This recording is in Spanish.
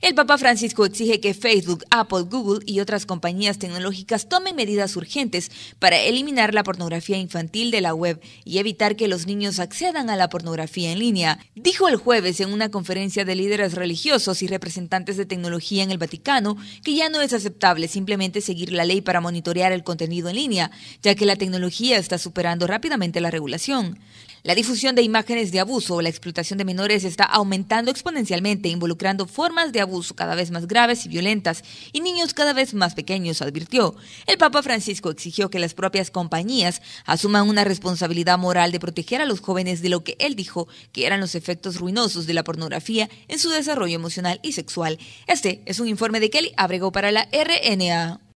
El Papa Francisco exige que Facebook, Apple, Google y otras compañías tecnológicas tomen medidas urgentes para eliminar la pornografía infantil de la web y evitar que los niños accedan a la pornografía en línea, dijo el jueves en una conferencia de líderes religiosos y representantes de tecnología en el Vaticano que ya no es aceptable simplemente seguir la ley para monitorear el contenido en línea, ya que la tecnología está superando rápidamente la regulación. La difusión de imágenes de abuso o la explotación de menores está aumentando exponencialmente, involucrando formas de abuso cada vez más graves y violentas y niños cada vez más pequeños, advirtió. El Papa Francisco exigió que las propias compañías asuman una responsabilidad moral de proteger a los jóvenes de lo que él dijo que eran los efectos ruinosos de la pornografía en su desarrollo emocional y sexual. Este es un informe de Kelly Abrego para la RNA.